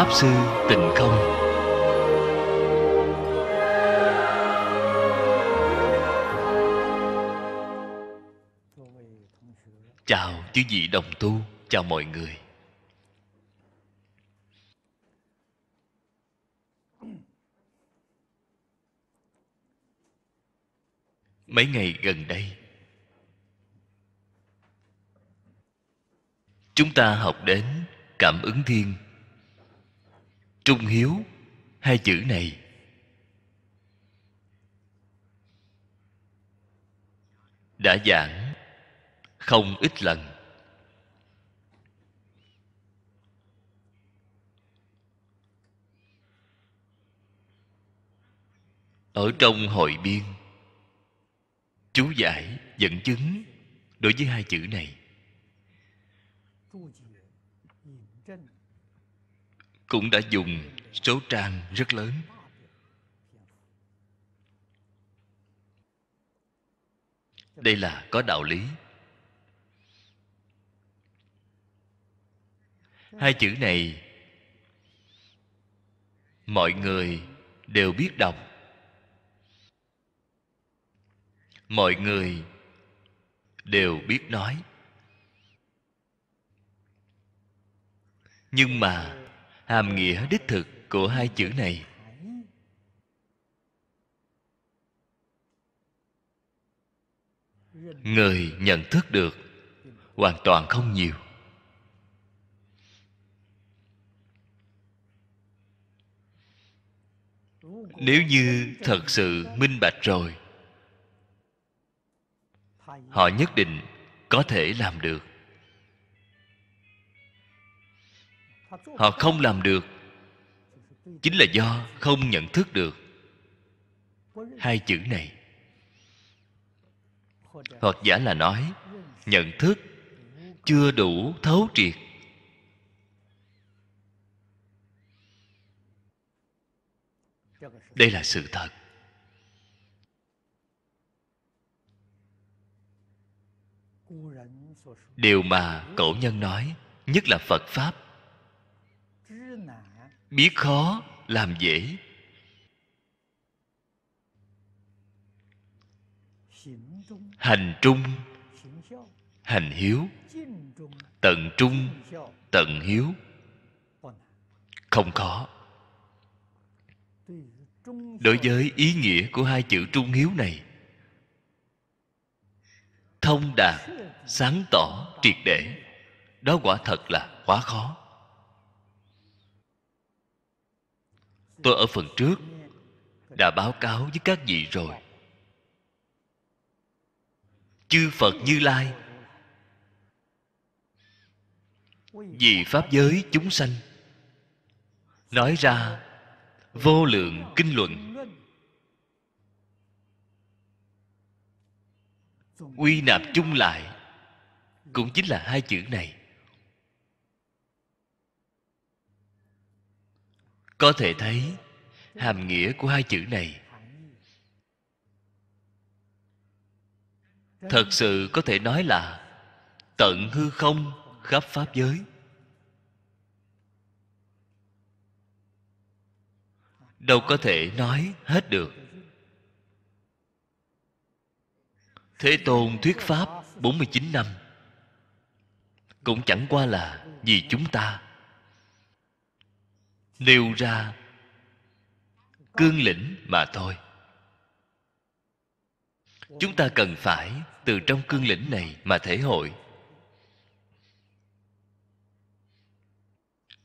Pháp Sư Tịnh Không Chào chư vị đồng tu, chào mọi người Mấy ngày gần đây Chúng ta học đến cảm ứng thiên trung hiếu hai chữ này đã giảng không ít lần ở trong hội biên chú giải dẫn chứng đối với hai chữ này cũng đã dùng số trang rất lớn đây là có đạo lý hai chữ này mọi người đều biết đọc mọi người đều biết nói nhưng mà hàm nghĩa đích thực của hai chữ này người nhận thức được hoàn toàn không nhiều nếu như thật sự minh bạch rồi họ nhất định có thể làm được họ không làm được chính là do không nhận thức được hai chữ này hoặc giả là nói nhận thức chưa đủ thấu triệt đây là sự thật điều mà cổ nhân nói nhất là phật pháp biết khó làm dễ hành trung hành hiếu tận trung tận hiếu không khó đối với ý nghĩa của hai chữ trung hiếu này thông đạt sáng tỏ triệt để đó quả thật là quá khó tôi ở phần trước đã báo cáo với các vị rồi chư phật như lai vì pháp giới chúng sanh nói ra vô lượng kinh luận quy nạp chung lại cũng chính là hai chữ này có thể thấy hàm nghĩa của hai chữ này thật sự có thể nói là tận hư không khắp pháp giới đâu có thể nói hết được thế tôn thuyết pháp 49 năm cũng chẳng qua là vì chúng ta nêu ra cương lĩnh mà thôi chúng ta cần phải từ trong cương lĩnh này mà thể hội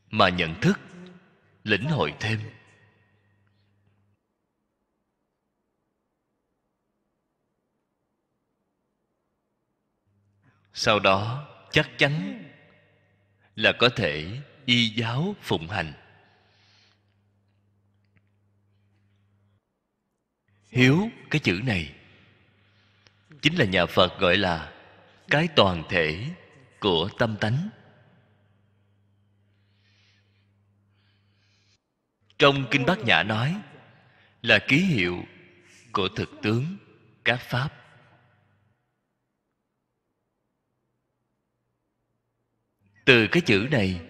mà nhận thức lĩnh hội thêm sau đó chắc chắn là có thể y giáo phụng hành hiếu cái chữ này chính là nhà phật gọi là cái toàn thể của tâm tánh trong kinh bát nhã nói là ký hiệu của thực tướng các pháp từ cái chữ này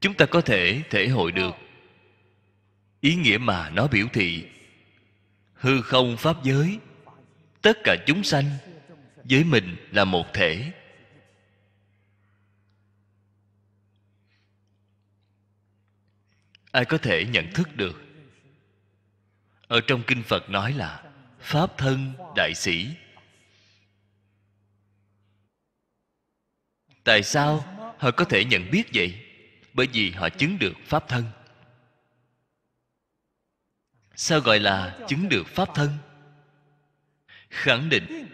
chúng ta có thể thể hội được ý nghĩa mà nó biểu thị hư không pháp giới tất cả chúng sanh với mình là một thể ai có thể nhận thức được ở trong kinh phật nói là pháp thân đại sĩ tại sao họ có thể nhận biết vậy bởi vì họ chứng được pháp thân sao gọi là chứng được pháp thân khẳng định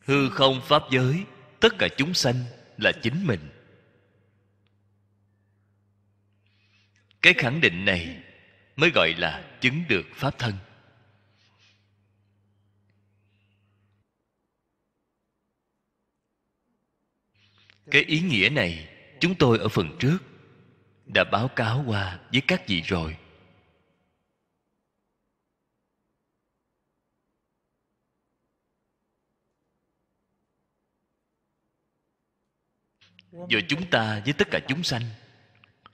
hư không pháp giới tất cả chúng sanh là chính mình cái khẳng định này mới gọi là chứng được pháp thân cái ý nghĩa này chúng tôi ở phần trước đã báo cáo qua với các vị rồi giữa chúng ta với tất cả chúng sanh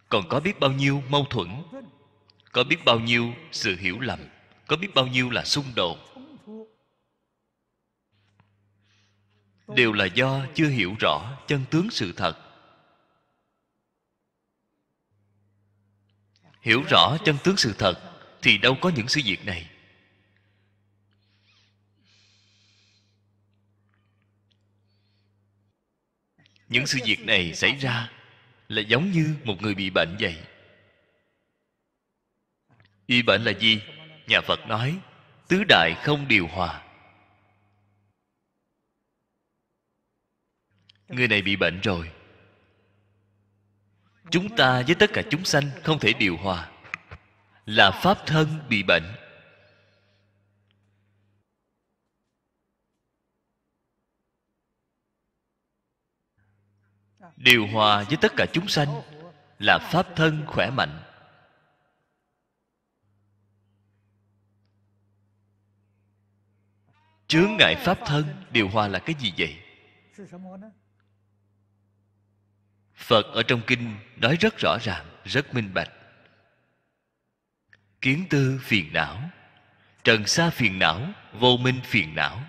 còn có biết bao nhiêu mâu thuẫn có biết bao nhiêu sự hiểu lầm có biết bao nhiêu là xung đột đều là do chưa hiểu rõ chân tướng sự thật hiểu rõ chân tướng sự thật thì đâu có những sự việc này những sự việc này xảy ra là giống như một người bị bệnh vậy y bệnh là gì nhà phật nói tứ đại không điều hòa người này bị bệnh rồi chúng ta với tất cả chúng sanh không thể điều hòa là pháp thân bị bệnh điều hòa với tất cả chúng sanh là pháp thân khỏe mạnh chướng ngại pháp thân điều hòa là cái gì vậy phật ở trong kinh nói rất rõ ràng rất minh bạch kiến tư phiền não trần xa phiền não vô minh phiền não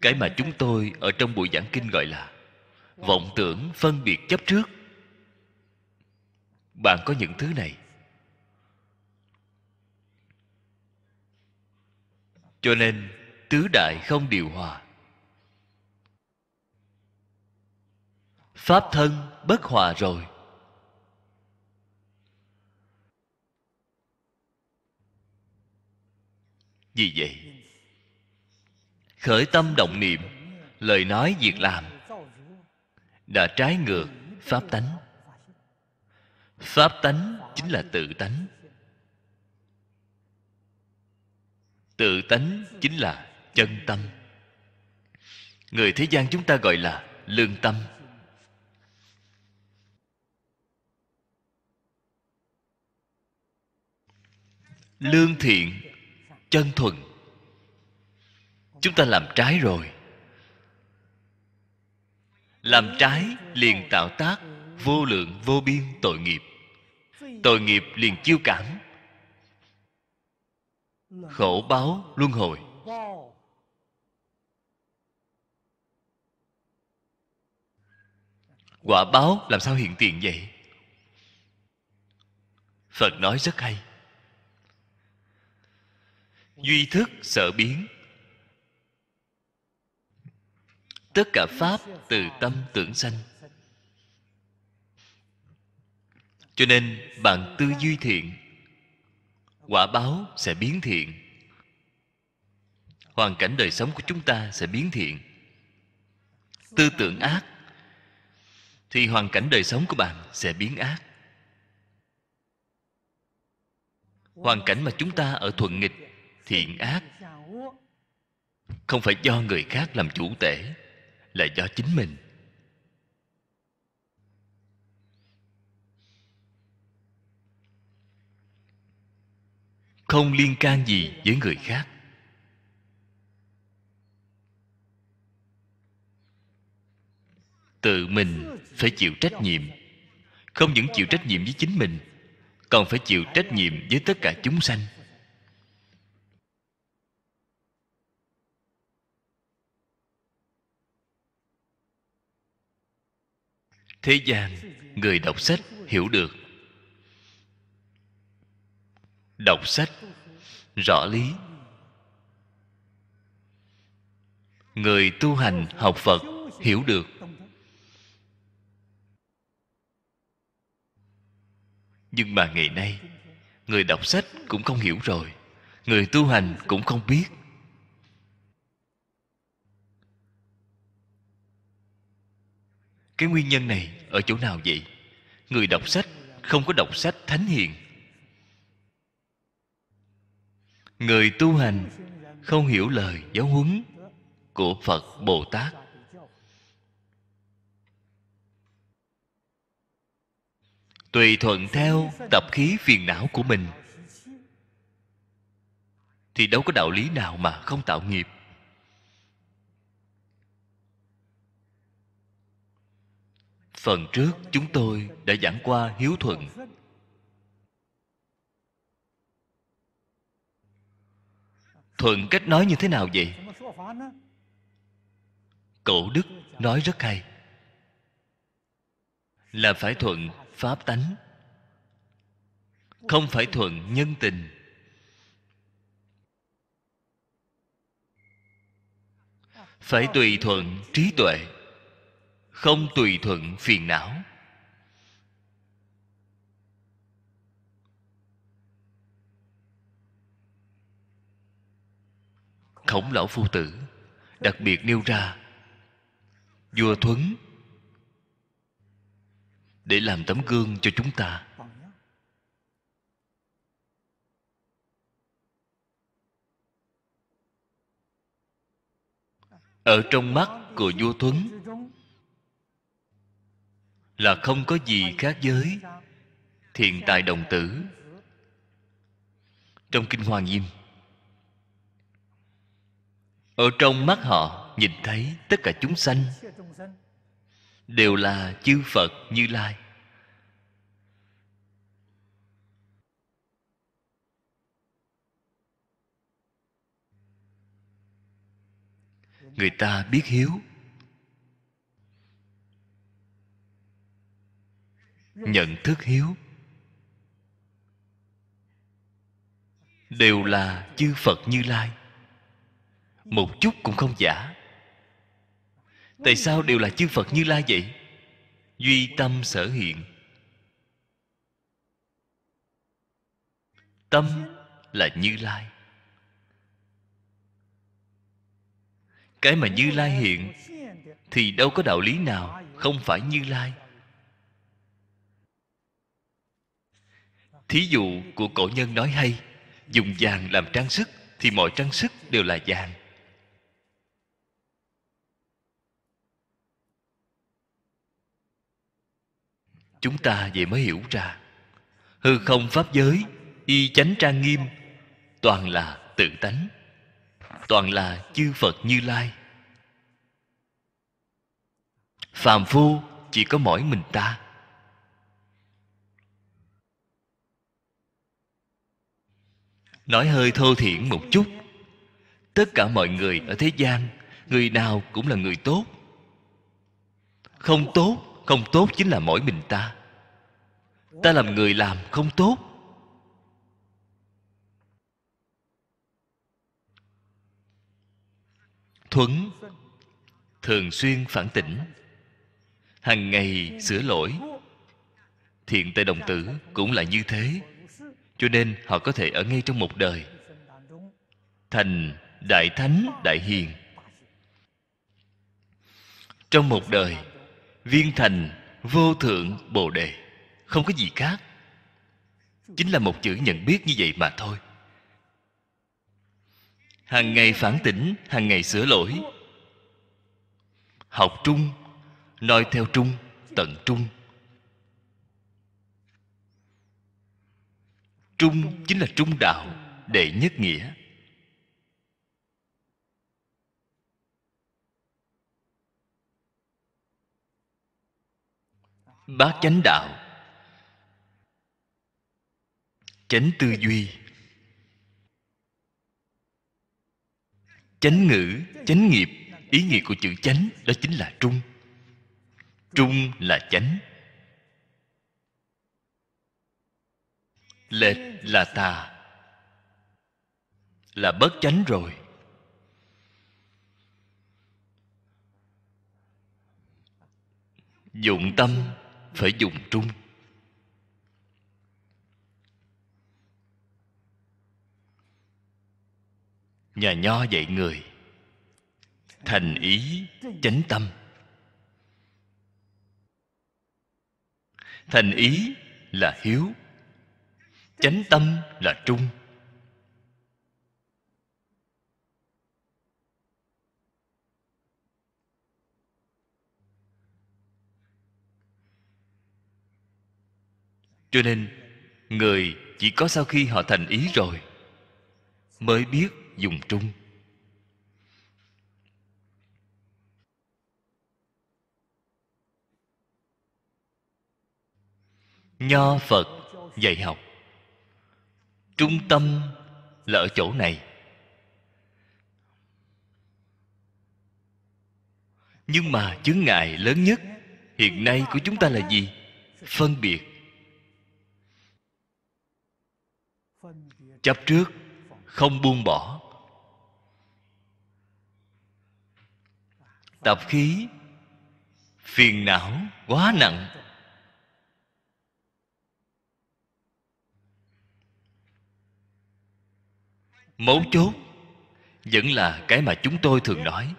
cái mà chúng tôi ở trong buổi giảng kinh gọi là vọng tưởng phân biệt chấp trước bạn có những thứ này cho nên tứ đại không điều hòa pháp thân bất hòa rồi vì vậy khởi tâm động niệm lời nói việc làm đã trái ngược pháp tánh pháp tánh chính là tự tánh tự tánh chính là chân tâm người thế gian chúng ta gọi là lương tâm lương thiện chân thuần chúng ta làm trái rồi làm trái liền tạo tác vô lượng vô biên tội nghiệp tội nghiệp liền chiêu cảm khổ báo luân hồi quả báo làm sao hiện tiền vậy phật nói rất hay duy thức sở biến tất cả pháp từ tâm tưởng sanh cho nên bạn tư duy thiện quả báo sẽ biến thiện hoàn cảnh đời sống của chúng ta sẽ biến thiện tư tưởng ác thì hoàn cảnh đời sống của bạn sẽ biến ác hoàn cảnh mà chúng ta ở thuận nghịch thiện ác không phải do người khác làm chủ tể là do chính mình không liên can gì với người khác tự mình phải chịu trách nhiệm không những chịu trách nhiệm với chính mình còn phải chịu trách nhiệm với tất cả chúng sanh thế gian người đọc sách hiểu được đọc sách rõ lý người tu hành học phật hiểu được nhưng mà ngày nay người đọc sách cũng không hiểu rồi người tu hành cũng không biết cái nguyên nhân này ở chỗ nào vậy người đọc sách không có đọc sách thánh hiền người tu hành không hiểu lời giáo huấn của phật bồ tát tùy thuận theo tập khí phiền não của mình thì đâu có đạo lý nào mà không tạo nghiệp phần trước chúng tôi đã giảng qua hiếu thuận thuận cách nói như thế nào vậy cổ đức nói rất hay là phải thuận pháp tánh không phải thuận nhân tình phải tùy thuận trí tuệ không tùy thuận phiền não khổng lão phu tử đặc biệt nêu ra vua thuấn để làm tấm gương cho chúng ta ở trong mắt của vua thuấn là không có gì khác giới thiện tài đồng tử trong kinh hoàng nghiêm ở trong mắt họ nhìn thấy tất cả chúng sanh đều là chư phật như lai người ta biết hiếu nhận thức hiếu đều là chư phật như lai một chút cũng không giả tại sao đều là chư phật như lai vậy duy tâm sở hiện tâm là như lai cái mà như lai hiện thì đâu có đạo lý nào không phải như lai thí dụ của cổ nhân nói hay dùng vàng làm trang sức thì mọi trang sức đều là vàng chúng ta vậy mới hiểu ra hư không pháp giới y chánh trang nghiêm toàn là tự tánh toàn là chư phật như lai phàm phu chỉ có mỗi mình ta nói hơi thô thiển một chút tất cả mọi người ở thế gian người nào cũng là người tốt không tốt không tốt chính là mỗi mình ta ta làm người làm không tốt thuấn thường xuyên phản tỉnh hàng ngày sửa lỗi thiện tệ đồng tử cũng là như thế cho nên họ có thể ở ngay trong một đời thành đại thánh đại hiền trong một đời viên thành vô thượng bồ đề không có gì khác chính là một chữ nhận biết như vậy mà thôi hàng ngày phản tỉnh hàng ngày sửa lỗi học trung noi theo trung tận trung trung chính là trung đạo đệ nhất nghĩa bát chánh đạo chánh tư duy chánh ngữ chánh nghiệp ý nghĩa của chữ chánh đó chính là trung trung là chánh lệch là tà là bất chánh rồi dụng tâm phải dùng trung nhà nho dạy người thành ý chánh tâm thành ý là hiếu chánh tâm là trung cho nên người chỉ có sau khi họ thành ý rồi mới biết dùng trung nho phật dạy học trung tâm là ở chỗ này nhưng mà chướng ngại lớn nhất hiện nay của chúng ta là gì phân biệt chấp trước không buông bỏ tập khí phiền não quá nặng mấu chốt vẫn là cái mà chúng tôi thường nói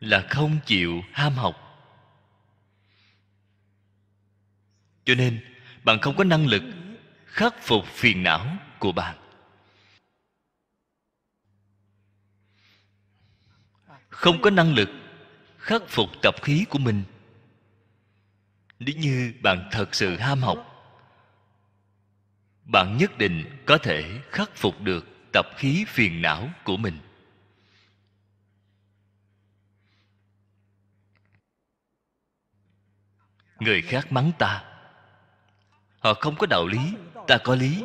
là không chịu ham học cho nên bạn không có năng lực khắc phục phiền não của bạn không có năng lực khắc phục tập khí của mình nếu như bạn thật sự ham học bạn nhất định có thể khắc phục được tập khí phiền não của mình người khác mắng ta họ không có đạo lý ta có lý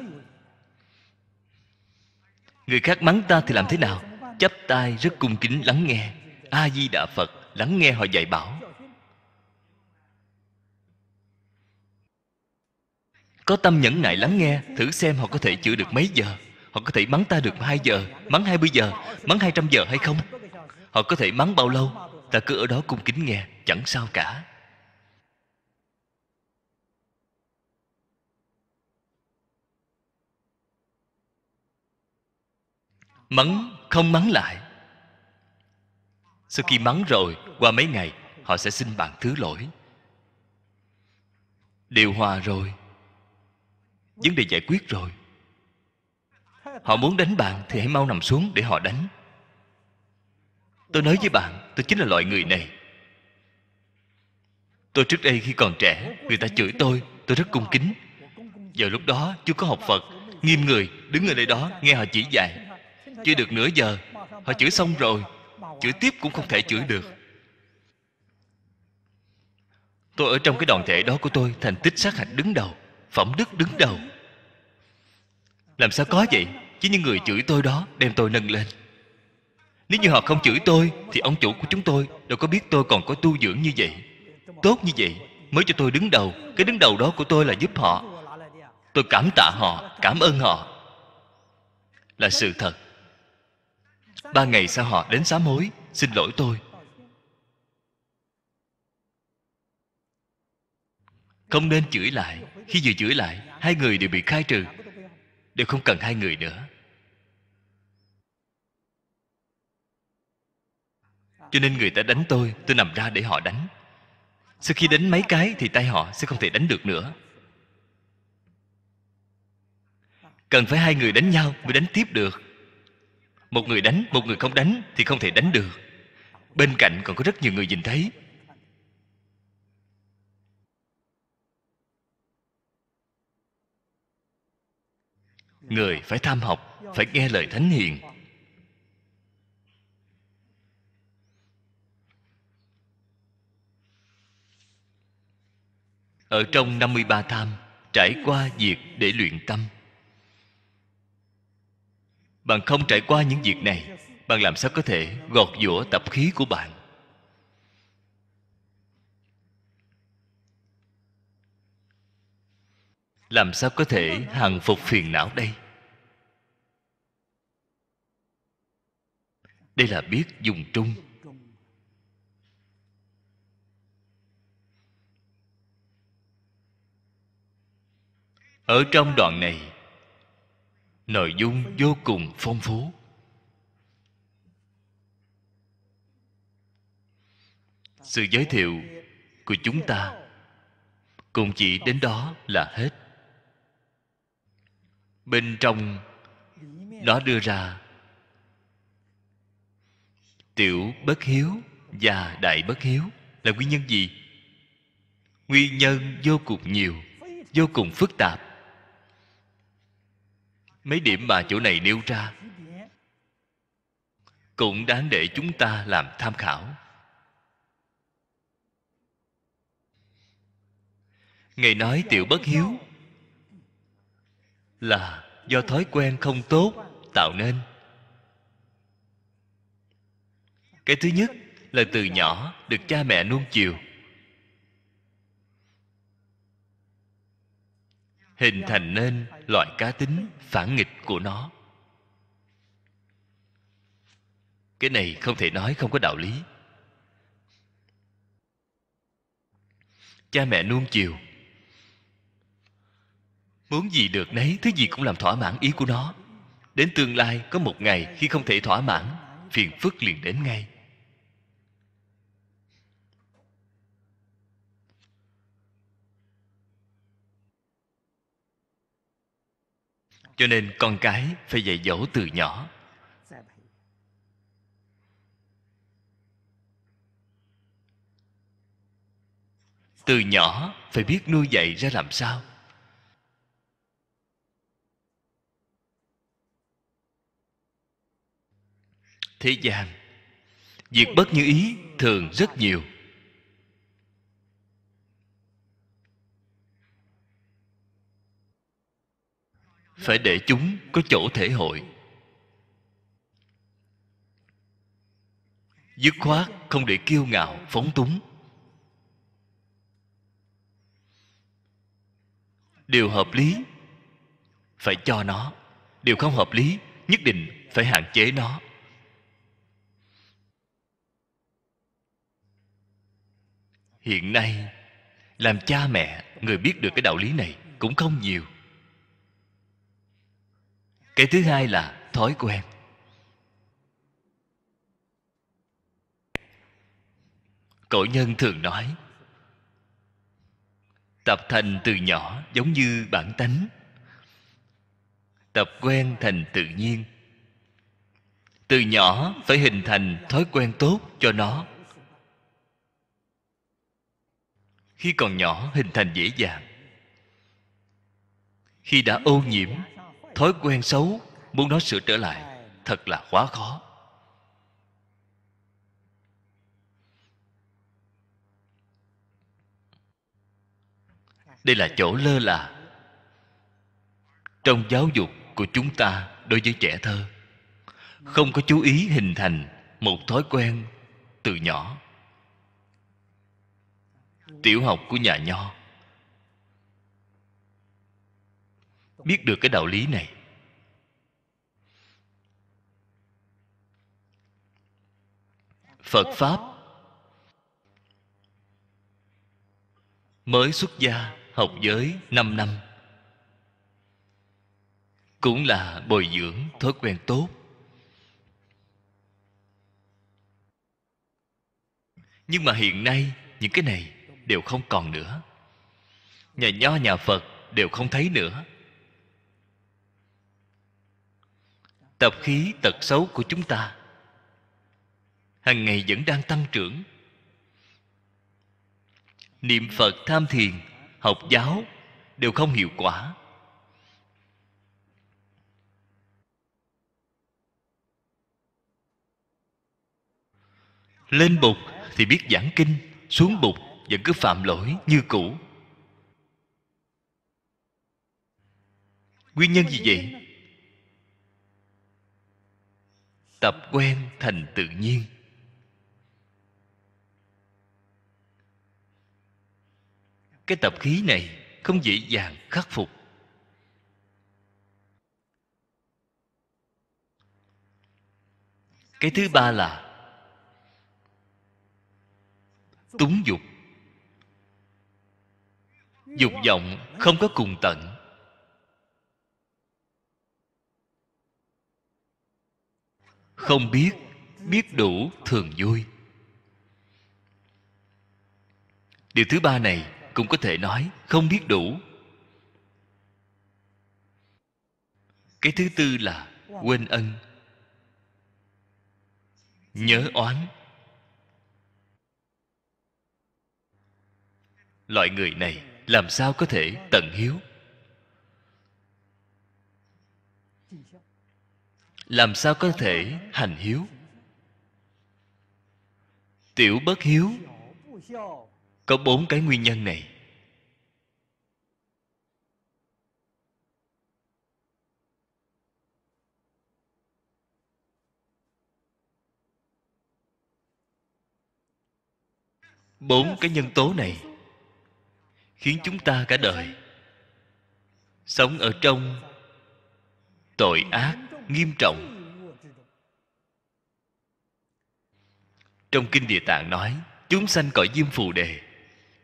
người khác mắng ta thì làm thế nào chắp tay rất cung kính lắng nghe a di đà phật lắng nghe họ dạy bảo có tâm nhẫn nại lắng nghe thử xem họ có thể chữa được mấy giờ họ có thể mắng ta được hai giờ mắng hai mươi giờ mắng hai trăm giờ hay không họ có thể mắng bao lâu ta cứ ở đó cung kính nghe chẳng sao cả mắng không mắng lại sau khi mắng rồi qua mấy ngày họ sẽ xin bạn thứ lỗi điều hòa rồi vấn đề giải quyết rồi họ muốn đánh bạn thì hãy mau nằm xuống để họ đánh tôi nói với bạn tôi chính là loại người này tôi trước đây khi còn trẻ người ta chửi tôi tôi rất cung kính giờ lúc đó chưa có học phật nghiêm người đứng ở nơi đó nghe họ chỉ dạy chưa được nửa giờ Họ chửi xong rồi Chửi tiếp cũng không thể chửi được Tôi ở trong cái đoàn thể đó của tôi Thành tích sát hạch đứng đầu Phẩm đức đứng đầu Làm sao có vậy Chứ những người chửi tôi đó đem tôi nâng lên Nếu như họ không chửi tôi Thì ông chủ của chúng tôi Đâu có biết tôi còn có tu dưỡng như vậy Tốt như vậy Mới cho tôi đứng đầu Cái đứng đầu đó của tôi là giúp họ Tôi cảm tạ họ Cảm ơn họ Là sự thật ba ngày sau họ đến sám hối xin lỗi tôi không nên chửi lại khi vừa chửi lại hai người đều bị khai trừ đều không cần hai người nữa cho nên người ta đánh tôi tôi nằm ra để họ đánh sau khi đánh mấy cái thì tay họ sẽ không thể đánh được nữa cần phải hai người đánh nhau mới đánh tiếp được một người đánh một người không đánh thì không thể đánh được bên cạnh còn có rất nhiều người nhìn thấy người phải tham học phải nghe lời thánh hiền ở trong 53 tham trải qua việc để luyện tâm bạn không trải qua những việc này bạn làm sao có thể gọt giũa tập khí của bạn làm sao có thể hằng phục phiền não đây đây là biết dùng trung ở trong đoạn này nội dung vô cùng phong phú sự giới thiệu của chúng ta cũng chỉ đến đó là hết bên trong nó đưa ra tiểu bất hiếu và đại bất hiếu là nguyên nhân gì nguyên nhân vô cùng nhiều vô cùng phức tạp mấy điểm mà chỗ này nêu ra cũng đáng để chúng ta làm tham khảo ngài nói tiểu bất hiếu là do thói quen không tốt tạo nên cái thứ nhất là từ nhỏ được cha mẹ nuông chiều hình thành nên loại cá tính phản nghịch của nó cái này không thể nói không có đạo lý cha mẹ nuông chiều muốn gì được nấy thứ gì cũng làm thỏa mãn ý của nó đến tương lai có một ngày khi không thể thỏa mãn phiền phức liền đến ngay cho nên con cái phải dạy dỗ từ nhỏ từ nhỏ phải biết nuôi dạy ra làm sao thế gian việc bất như ý thường rất nhiều phải để chúng có chỗ thể hội dứt khoát không để kiêu ngạo phóng túng điều hợp lý phải cho nó điều không hợp lý nhất định phải hạn chế nó hiện nay làm cha mẹ người biết được cái đạo lý này cũng không nhiều cái thứ hai là thói quen cổ nhân thường nói tập thành từ nhỏ giống như bản tánh tập quen thành tự nhiên từ nhỏ phải hình thành thói quen tốt cho nó khi còn nhỏ hình thành dễ dàng khi đã ô nhiễm thói quen xấu muốn nó sửa trở lại thật là quá khó đây là chỗ lơ là trong giáo dục của chúng ta đối với trẻ thơ không có chú ý hình thành một thói quen từ nhỏ tiểu học của nhà nho biết được cái đạo lý này phật pháp mới xuất gia học giới 5 năm cũng là bồi dưỡng thói quen tốt nhưng mà hiện nay những cái này đều không còn nữa nhà nho nhà phật đều không thấy nữa tập khí tật xấu của chúng ta hàng ngày vẫn đang tăng trưởng niệm phật tham thiền học giáo đều không hiệu quả lên bục thì biết giảng kinh xuống bục vẫn cứ phạm lỗi như cũ nguyên nhân gì vậy tập quen thành tự nhiên cái tập khí này không dễ dàng khắc phục cái thứ ba là túng dục dục vọng không có cùng tận không biết biết đủ thường vui điều thứ ba này cũng có thể nói không biết đủ cái thứ tư là quên ân nhớ oán loại người này làm sao có thể tận hiếu làm sao có thể hành hiếu tiểu bất hiếu có bốn cái nguyên nhân này bốn cái nhân tố này khiến chúng ta cả đời sống ở trong tội ác nghiêm trọng trong kinh địa tạng nói chúng sanh cõi diêm phù đề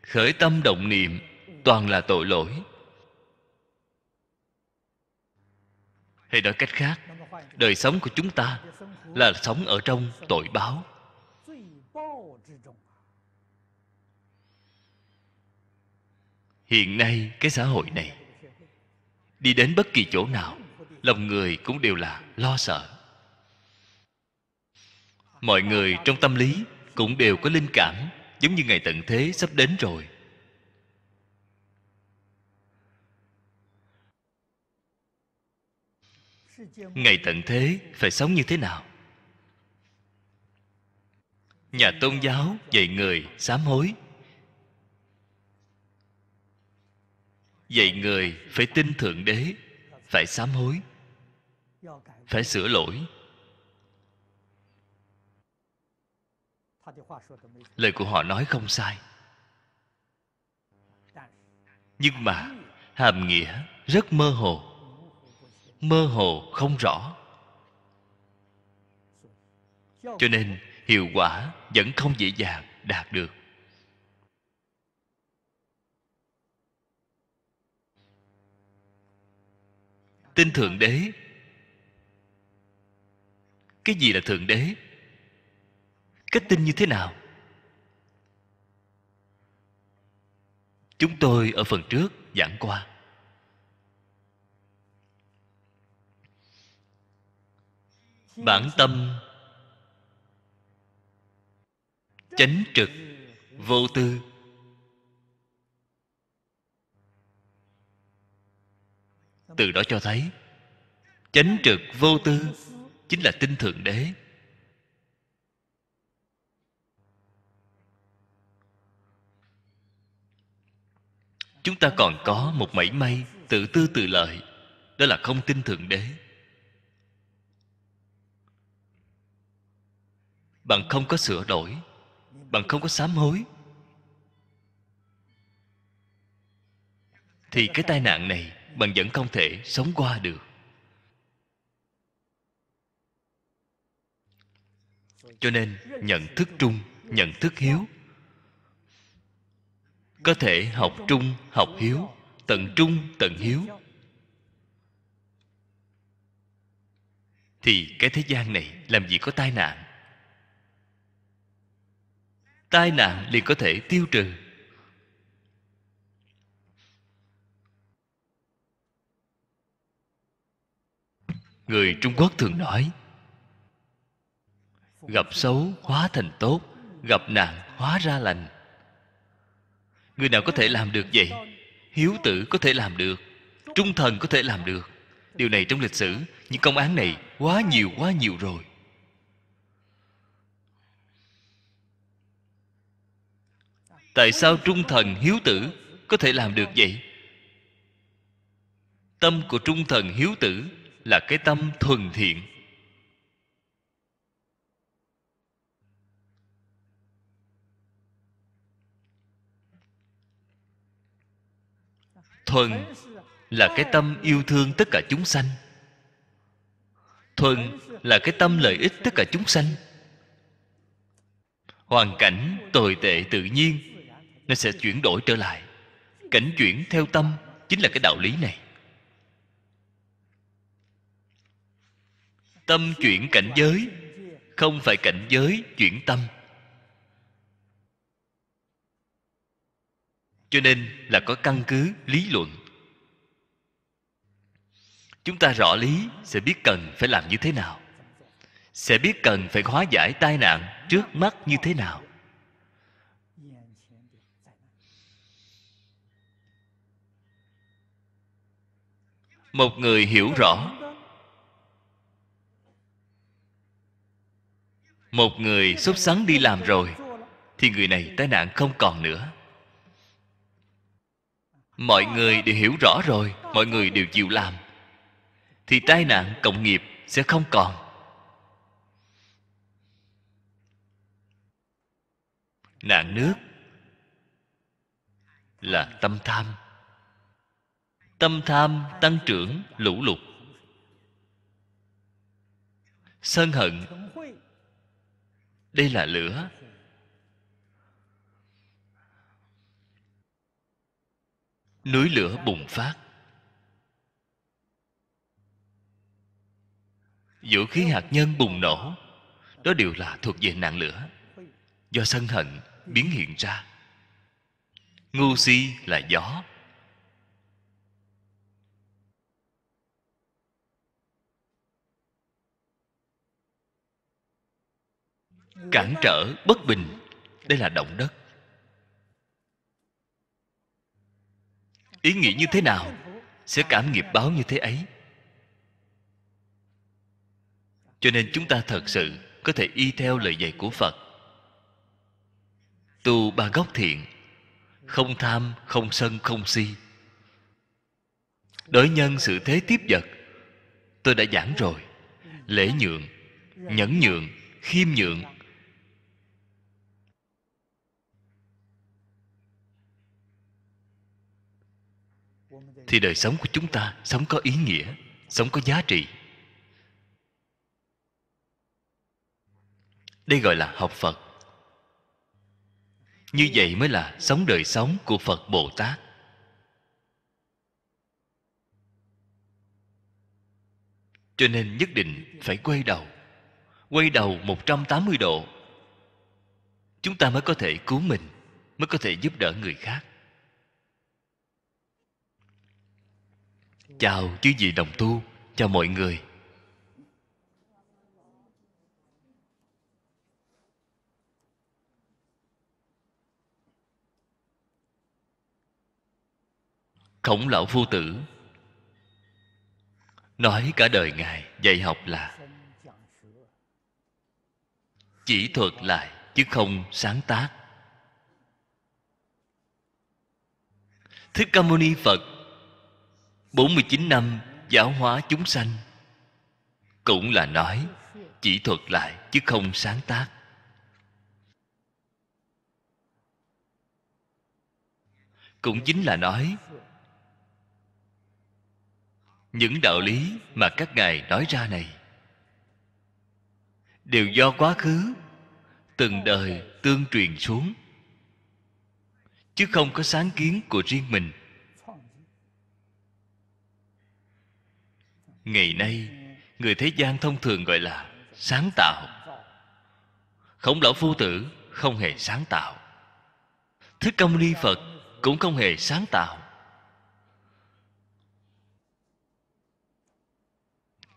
khởi tâm động niệm toàn là tội lỗi hay nói cách khác đời sống của chúng ta là sống ở trong tội báo hiện nay cái xã hội này đi đến bất kỳ chỗ nào lòng người cũng đều là lo sợ mọi người trong tâm lý cũng đều có linh cảm giống như ngày tận thế sắp đến rồi ngày tận thế phải sống như thế nào nhà tôn giáo dạy người sám hối dạy người phải tin thượng đế phải sám hối phải sửa lỗi lời của họ nói không sai nhưng mà hàm nghĩa rất mơ hồ mơ hồ không rõ cho nên hiệu quả vẫn không dễ dàng đạt được tin thượng đế cái gì là thượng đế cách tin như thế nào chúng tôi ở phần trước giảng qua bản tâm chánh trực vô tư từ đó cho thấy chánh trực vô tư chính là tin thượng đế chúng ta còn có một mảy may tự tư tự lợi đó là không tin thượng đế bạn không có sửa đổi bạn không có sám hối thì cái tai nạn này bạn vẫn không thể sống qua được cho nên nhận thức trung nhận thức hiếu có thể học trung học hiếu tận trung tận hiếu thì cái thế gian này làm gì có tai nạn tai nạn liền có thể tiêu trừ người trung quốc thường nói gặp xấu hóa thành tốt gặp nạn hóa ra lành người nào có thể làm được vậy hiếu tử có thể làm được trung thần có thể làm được điều này trong lịch sử những công án này quá nhiều quá nhiều rồi tại sao trung thần hiếu tử có thể làm được vậy tâm của trung thần hiếu tử là cái tâm thuần thiện thuần là cái tâm yêu thương tất cả chúng sanh thuần là cái tâm lợi ích tất cả chúng sanh hoàn cảnh tồi tệ tự nhiên nó sẽ chuyển đổi trở lại cảnh chuyển theo tâm chính là cái đạo lý này tâm chuyển cảnh giới không phải cảnh giới chuyển tâm cho nên là có căn cứ lý luận chúng ta rõ lý sẽ biết cần phải làm như thế nào sẽ biết cần phải hóa giải tai nạn trước mắt như thế nào một người hiểu rõ một người sốt sắng đi làm rồi thì người này tai nạn không còn nữa mọi người đều hiểu rõ rồi mọi người đều chịu làm thì tai nạn cộng nghiệp sẽ không còn nạn nước là tâm tham tâm tham tăng trưởng lũ lụt sân hận đây là lửa núi lửa bùng phát vũ khí hạt nhân bùng nổ đó đều là thuộc về nạn lửa do sân hận biến hiện ra ngu si là gió cản trở bất bình đây là động đất ý nghĩ như thế nào sẽ cảm nghiệp báo như thế ấy cho nên chúng ta thật sự có thể y theo lời dạy của phật tu ba gốc thiện không tham không sân không si đối nhân sự thế tiếp vật tôi đã giảng rồi lễ nhượng nhẫn nhượng khiêm nhượng thì đời sống của chúng ta sống có ý nghĩa sống có giá trị đây gọi là học phật như vậy mới là sống đời sống của phật bồ tát cho nên nhất định phải quay đầu quay đầu 180 độ chúng ta mới có thể cứu mình mới có thể giúp đỡ người khác chào chứ gì đồng tu chào mọi người khổng lão phu tử nói cả đời ngài dạy học là chỉ thuật lại chứ không sáng tác thích ca mâu ni phật 49 năm giáo hóa chúng sanh cũng là nói chỉ thuật lại chứ không sáng tác cũng chính là nói những đạo lý mà các ngài nói ra này đều do quá khứ từng đời tương truyền xuống chứ không có sáng kiến của riêng mình ngày nay người thế gian thông thường gọi là sáng tạo khổng lão phu tử không hề sáng tạo thích ca mâu ni phật cũng không hề sáng tạo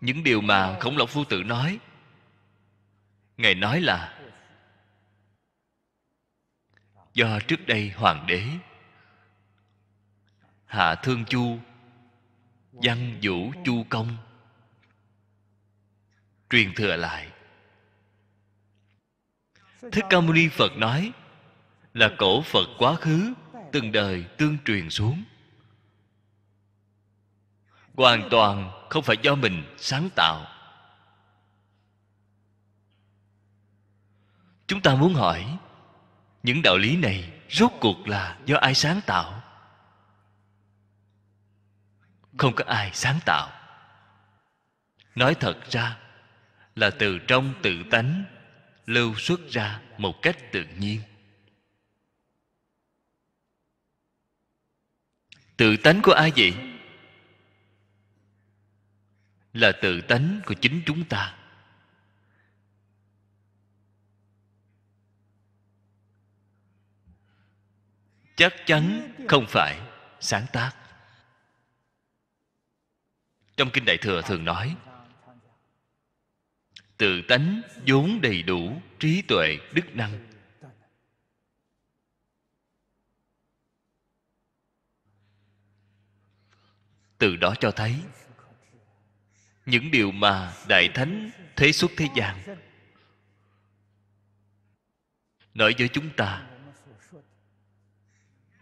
những điều mà khổng lão phu tử nói ngài nói là do trước đây hoàng đế hạ thương chu văn vũ chu công truyền thừa lại thích ca mâu ni phật nói là cổ phật quá khứ từng đời tương truyền xuống hoàn toàn không phải do mình sáng tạo chúng ta muốn hỏi những đạo lý này rốt cuộc là do ai sáng tạo không có ai sáng tạo nói thật ra là từ trong tự tánh lưu xuất ra một cách tự nhiên tự tánh của ai vậy là tự tánh của chính chúng ta chắc chắn không phải sáng tác trong kinh đại thừa thường nói tự tánh vốn đầy đủ trí tuệ đức năng từ đó cho thấy những điều mà đại thánh thế xuất thế gian nói với chúng ta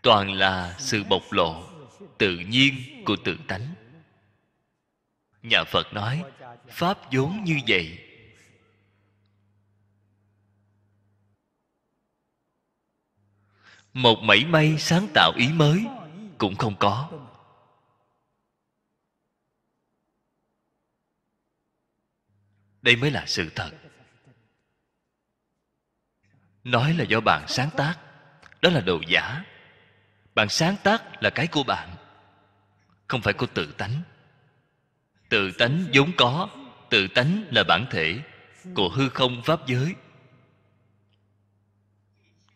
toàn là sự bộc lộ tự nhiên của tự tánh nhà phật nói pháp vốn như vậy một mảy may sáng tạo ý mới cũng không có đây mới là sự thật nói là do bạn sáng tác đó là đồ giả bạn sáng tác là cái của bạn không phải của tự tánh tự tánh vốn có tự tánh là bản thể của hư không pháp giới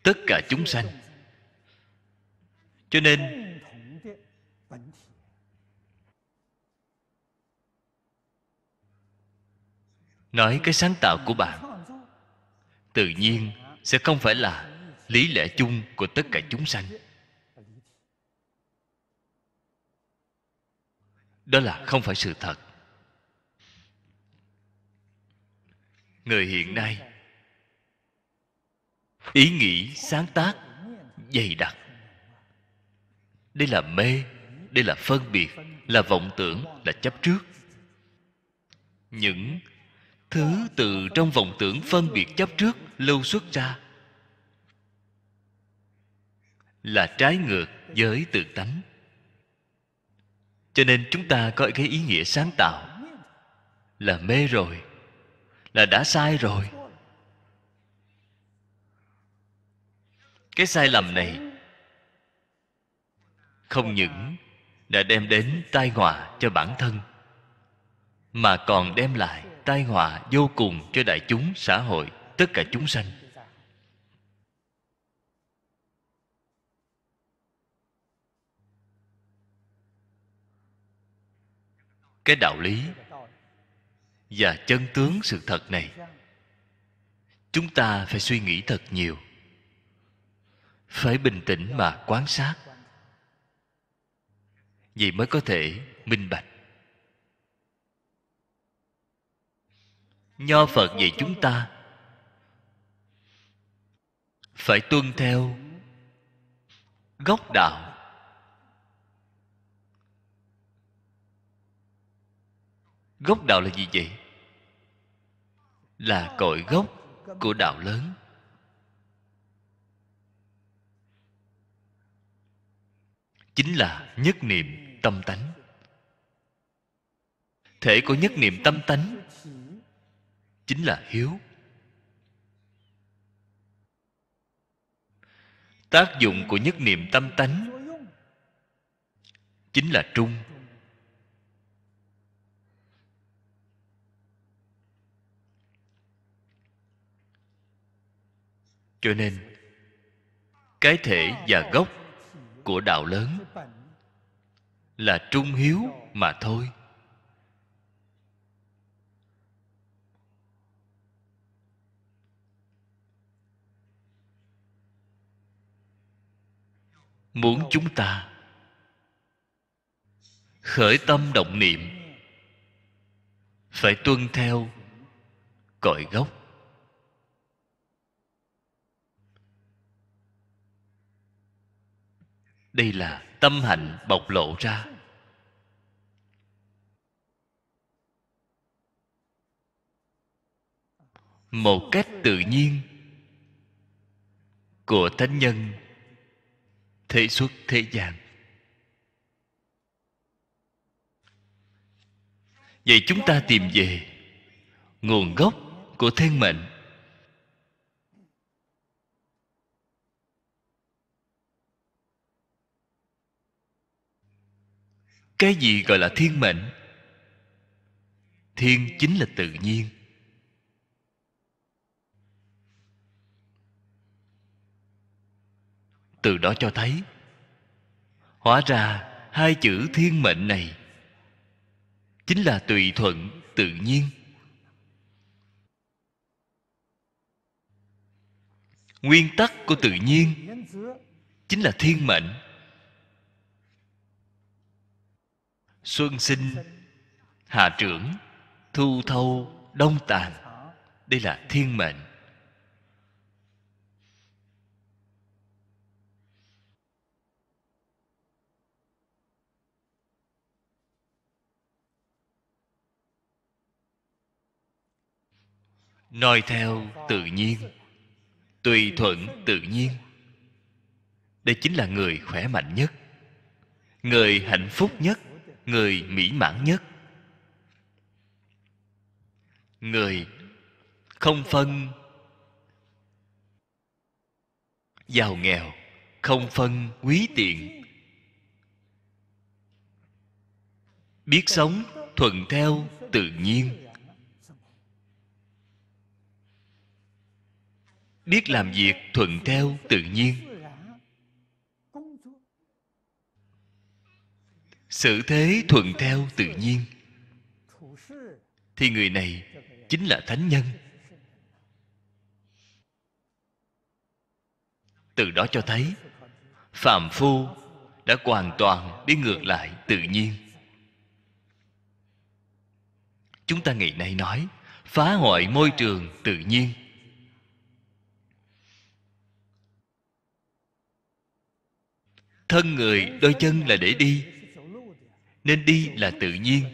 tất cả chúng sanh cho nên nói cái sáng tạo của bạn tự nhiên sẽ không phải là lý lẽ chung của tất cả chúng sanh đó là không phải sự thật người hiện nay ý nghĩ sáng tác dày đặc đây là mê đây là phân biệt là vọng tưởng là chấp trước những thứ từ trong vọng tưởng phân biệt chấp trước lưu xuất ra là trái ngược với tự tánh cho nên chúng ta có cái ý nghĩa sáng tạo là mê rồi là đã sai rồi cái sai lầm này không những đã đem đến tai họa cho bản thân mà còn đem lại tai họa vô cùng cho đại chúng xã hội tất cả chúng sanh cái đạo lý và chân tướng sự thật này chúng ta phải suy nghĩ thật nhiều phải bình tĩnh mà quan sát vì mới có thể minh bạch nho phật dạy chúng ta phải tuân theo gốc đạo gốc đạo là gì vậy là cội gốc của đạo lớn chính là nhất niệm tâm tánh thể của nhất niệm tâm tánh chính là hiếu tác dụng của nhất niệm tâm tánh chính là trung cho nên cái thể và gốc của đạo lớn là trung hiếu mà thôi muốn chúng ta khởi tâm động niệm phải tuân theo cội gốc đây là tâm hạnh bộc lộ ra một cách tự nhiên của thánh nhân thế xuất thế gian vậy chúng ta tìm về nguồn gốc của thiên mệnh cái gì gọi là thiên mệnh thiên chính là tự nhiên từ đó cho thấy hóa ra hai chữ thiên mệnh này chính là tùy thuận tự nhiên nguyên tắc của tự nhiên chính là thiên mệnh xuân sinh hạ trưởng thu thâu đông tàn đây là thiên mệnh noi theo tự nhiên tùy thuận tự nhiên đây chính là người khỏe mạnh nhất người hạnh phúc nhất người mỹ mãn nhất người không phân giàu nghèo không phân quý tiện biết sống thuận theo tự nhiên biết làm việc thuận theo tự nhiên Sự thế thuận theo tự nhiên Thì người này chính là thánh nhân Từ đó cho thấy Phạm phu đã hoàn toàn đi ngược lại tự nhiên Chúng ta ngày nay nói Phá hoại môi trường tự nhiên thân người đôi chân là để đi nên đi là tự nhiên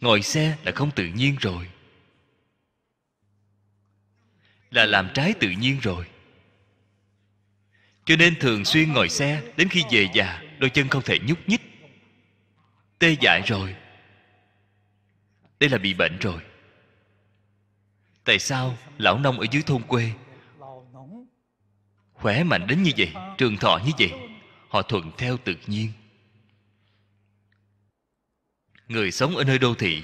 ngồi xe là không tự nhiên rồi là làm trái tự nhiên rồi cho nên thường xuyên ngồi xe đến khi về già đôi chân không thể nhúc nhích tê dại rồi đây là bị bệnh rồi tại sao lão nông ở dưới thôn quê khỏe mạnh đến như vậy trường thọ như vậy họ thuận theo tự nhiên người sống ở nơi đô thị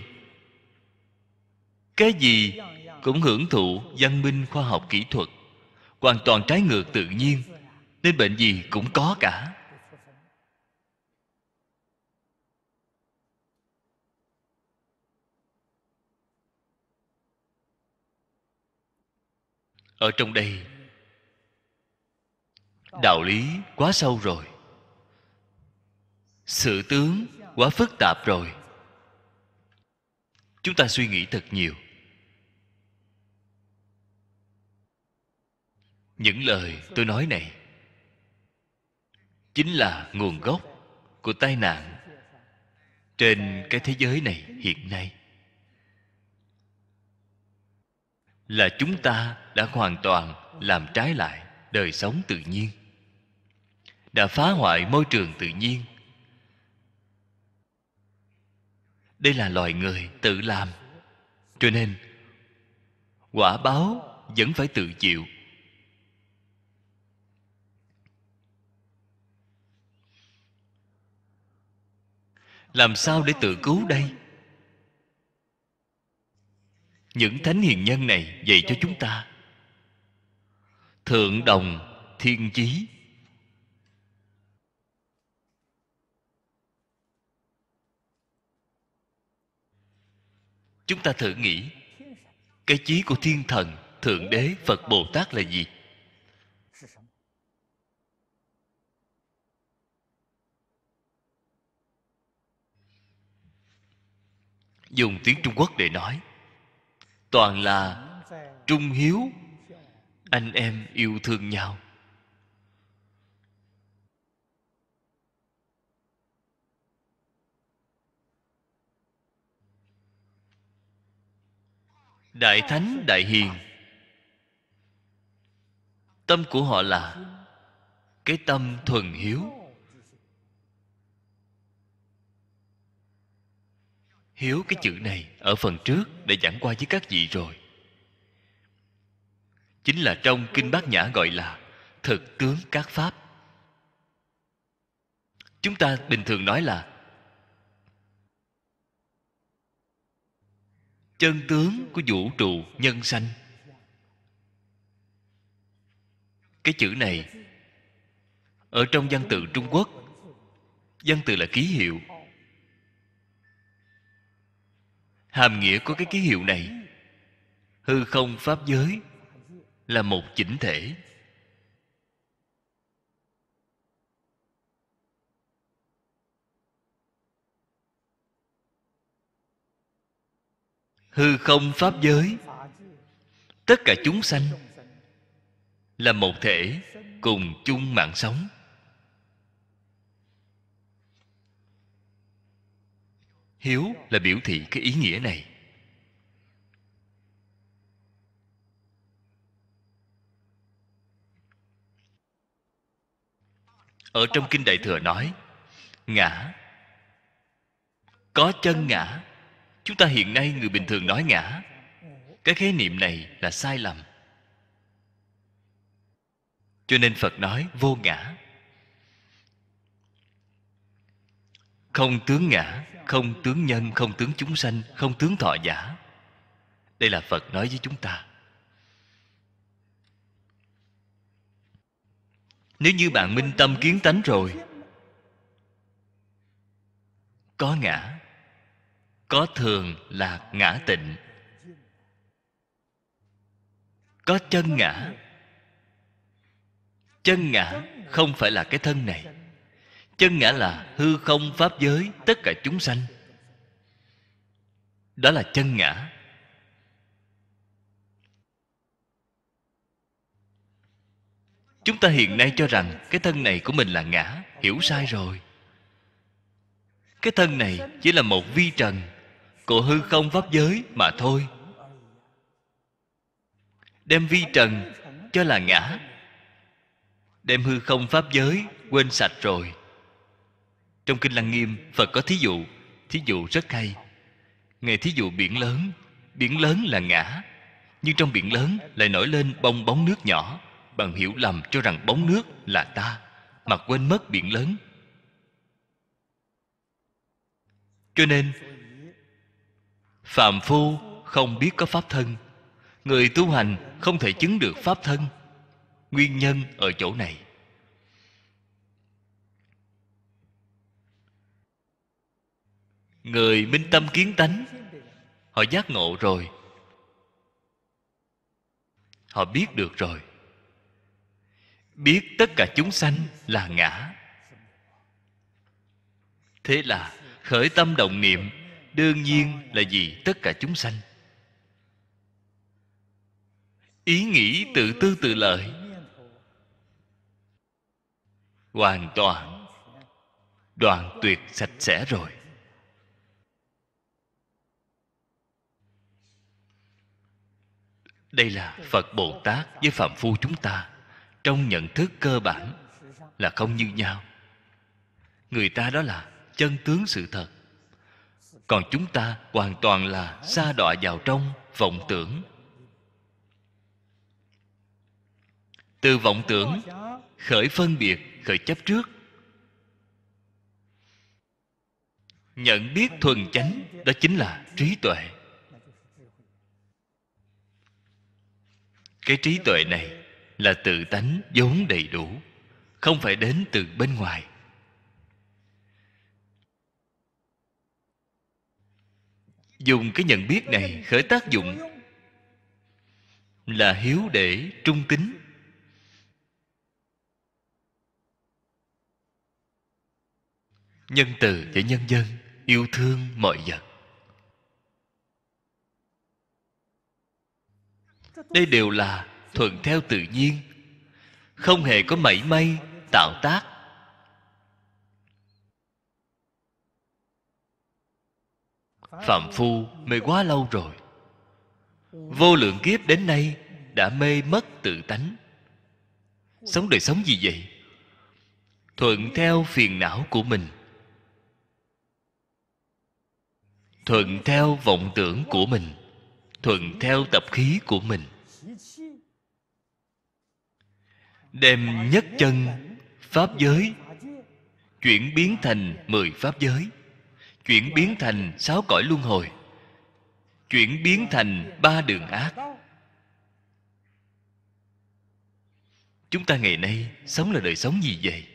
cái gì cũng hưởng thụ văn minh khoa học kỹ thuật hoàn toàn trái ngược tự nhiên nên bệnh gì cũng có cả ở trong đây đạo lý quá sâu rồi sự tướng quá phức tạp rồi chúng ta suy nghĩ thật nhiều những lời tôi nói này chính là nguồn gốc của tai nạn trên cái thế giới này hiện nay là chúng ta đã hoàn toàn làm trái lại đời sống tự nhiên đã phá hoại môi trường tự nhiên đây là loài người tự làm cho nên quả báo vẫn phải tự chịu làm sao để tự cứu đây những thánh hiền nhân này dạy cho chúng ta thượng đồng thiên chí chúng ta thử nghĩ cái chí của thiên thần thượng đế phật bồ tát là gì dùng tiếng trung quốc để nói toàn là trung hiếu anh em yêu thương nhau đại thánh đại hiền tâm của họ là cái tâm thuần hiếu hiếu cái chữ này ở phần trước đã giảng qua với các vị rồi chính là trong kinh bát nhã gọi là thực tướng các pháp chúng ta bình thường nói là chân tướng của vũ trụ nhân sanh cái chữ này ở trong văn tự trung quốc văn tự là ký hiệu hàm nghĩa của cái ký hiệu này hư không pháp giới là một chỉnh thể hư không pháp giới tất cả chúng sanh là một thể cùng chung mạng sống hiếu là biểu thị cái ý nghĩa này ở trong kinh đại thừa nói ngã có chân ngã chúng ta hiện nay người bình thường nói ngã cái khái niệm này là sai lầm cho nên phật nói vô ngã không tướng ngã không tướng nhân không tướng chúng sanh không tướng thọ giả đây là phật nói với chúng ta nếu như bạn minh tâm kiến tánh rồi có ngã có thường là ngã tịnh có chân ngã chân ngã không phải là cái thân này chân ngã là hư không pháp giới tất cả chúng sanh đó là chân ngã chúng ta hiện nay cho rằng cái thân này của mình là ngã hiểu sai rồi cái thân này chỉ là một vi trần của hư không pháp giới mà thôi đem vi trần cho là ngã đem hư không pháp giới quên sạch rồi trong kinh lăng nghiêm phật có thí dụ thí dụ rất hay ngài thí dụ biển lớn biển lớn là ngã nhưng trong biển lớn lại nổi lên bong bóng nước nhỏ bằng hiểu lầm cho rằng bóng nước là ta mà quên mất biển lớn cho nên phàm phu không biết có pháp thân người tu hành không thể chứng được pháp thân nguyên nhân ở chỗ này người minh tâm kiến tánh họ giác ngộ rồi họ biết được rồi biết tất cả chúng sanh là ngã thế là khởi tâm động niệm đương nhiên là vì tất cả chúng sanh ý nghĩ tự tư tự lợi hoàn toàn đoàn tuyệt sạch sẽ rồi đây là phật bồ tát với phạm phu chúng ta trong nhận thức cơ bản là không như nhau người ta đó là chân tướng sự thật còn chúng ta hoàn toàn là xa đọa vào trong vọng tưởng từ vọng tưởng khởi phân biệt khởi chấp trước nhận biết thuần chánh đó chính là trí tuệ cái trí tuệ này là tự tánh vốn đầy đủ không phải đến từ bên ngoài dùng cái nhận biết này khởi tác dụng là hiếu để trung tính nhân từ với nhân dân yêu thương mọi vật đây đều là thuận theo tự nhiên không hề có mảy may tạo tác phạm phu mê quá lâu rồi vô lượng kiếp đến nay đã mê mất tự tánh sống đời sống gì vậy thuận theo phiền não của mình thuận theo vọng tưởng của mình thuận theo tập khí của mình đem nhất chân pháp giới chuyển biến thành mười pháp giới chuyển biến thành sáu cõi luân hồi chuyển biến thành ba đường ác chúng ta ngày nay sống là đời sống gì vậy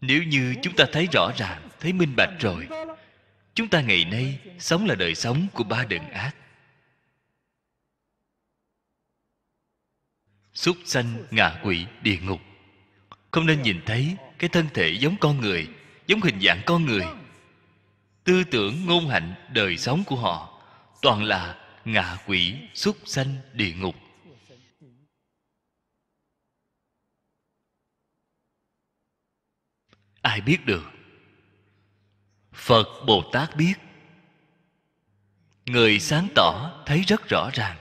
nếu như chúng ta thấy rõ ràng thấy minh bạch rồi chúng ta ngày nay sống là đời sống của ba đường ác súc sanh ngạ quỷ địa ngục không nên nhìn thấy cái thân thể giống con người giống hình dạng con người tư tưởng ngôn hạnh đời sống của họ toàn là ngạ quỷ súc sanh địa ngục ai biết được phật bồ tát biết người sáng tỏ thấy rất rõ ràng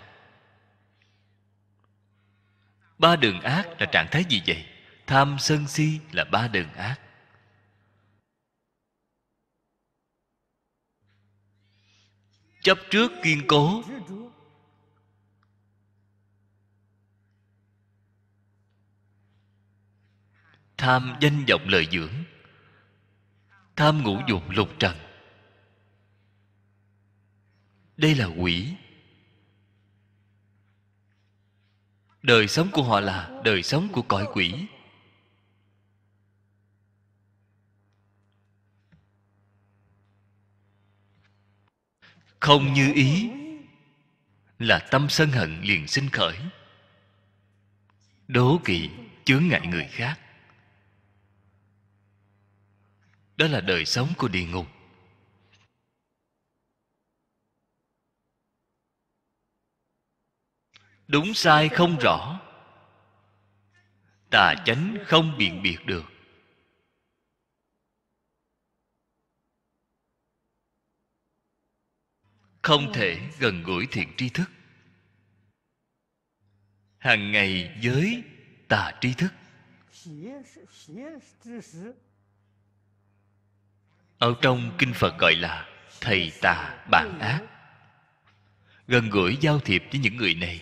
ba đường ác là trạng thái gì vậy tham sân si là ba đường ác chấp trước kiên cố tham danh vọng lợi dưỡng tham ngũ dục lục trần đây là quỷ đời sống của họ là đời sống của cõi quỷ không như ý là tâm sân hận liền sinh khởi đố kỵ chướng ngại người khác đó là đời sống của địa ngục đúng sai không rõ tà chánh không biện biệt được không thể gần gũi thiện tri thức hàng ngày với tà tri thức ở trong kinh phật gọi là thầy tà bản ác gần gũi giao thiệp với những người này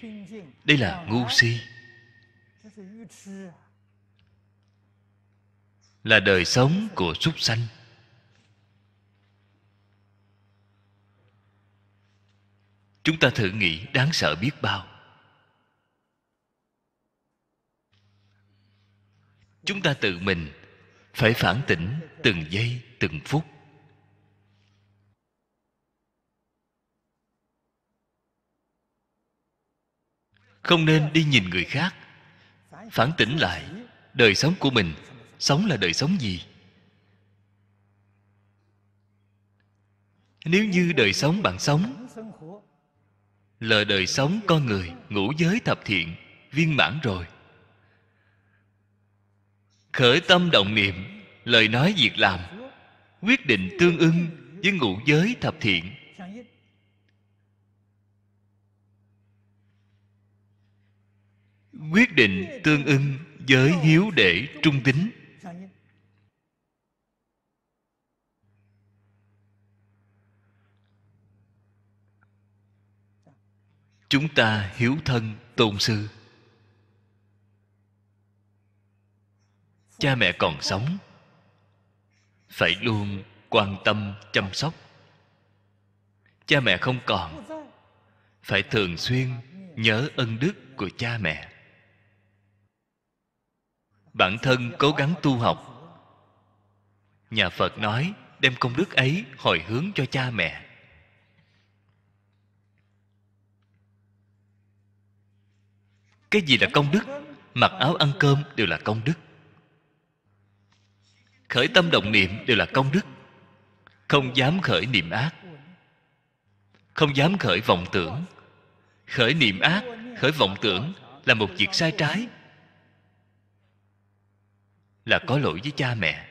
đây là ngu si là đời sống của súc sanh chúng ta thử nghĩ đáng sợ biết bao chúng ta tự mình phải phản tỉnh từng giây từng phút không nên đi nhìn người khác phản tỉnh lại đời sống của mình sống là đời sống gì nếu như đời sống bạn sống lời đời sống con người ngũ giới thập thiện viên mãn rồi khởi tâm động niệm lời nói việc làm quyết định tương ưng với ngũ giới thập thiện quyết định tương ưng với hiếu để trung tính chúng ta hiếu thân tôn sư cha mẹ còn sống phải luôn quan tâm chăm sóc cha mẹ không còn phải thường xuyên nhớ ân đức của cha mẹ bản thân cố gắng tu học nhà phật nói đem công đức ấy hồi hướng cho cha mẹ cái gì là công đức mặc áo ăn cơm đều là công đức khởi tâm động niệm đều là công đức không dám khởi niệm ác không dám khởi vọng tưởng khởi niệm ác khởi vọng tưởng là một việc sai trái là có lỗi với cha mẹ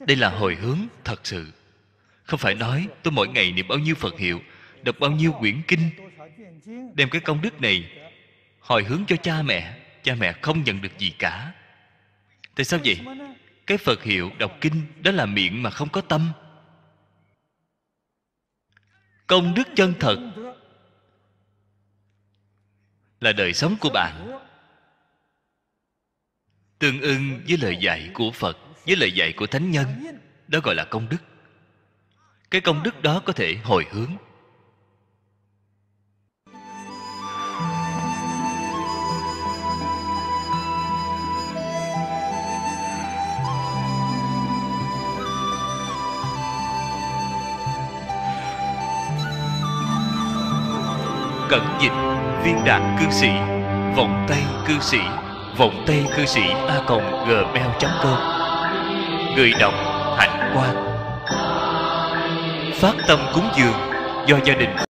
đây là hồi hướng thật sự không phải nói tôi mỗi ngày niệm bao nhiêu Phật hiệu Đọc bao nhiêu quyển kinh Đem cái công đức này Hồi hướng cho cha mẹ Cha mẹ không nhận được gì cả Tại sao vậy? Cái Phật hiệu đọc kinh Đó là miệng mà không có tâm Công đức chân thật Là đời sống của bạn Tương ưng với lời dạy của Phật Với lời dạy của Thánh Nhân Đó gọi là công đức cái công đức đó có thể hồi hướng cẩn dịch viên đạt cư sĩ vòng tay cư sĩ vòng tay cư sĩ a còng gmail com người đọc hạnh quang phát tâm cúng dường do gia đình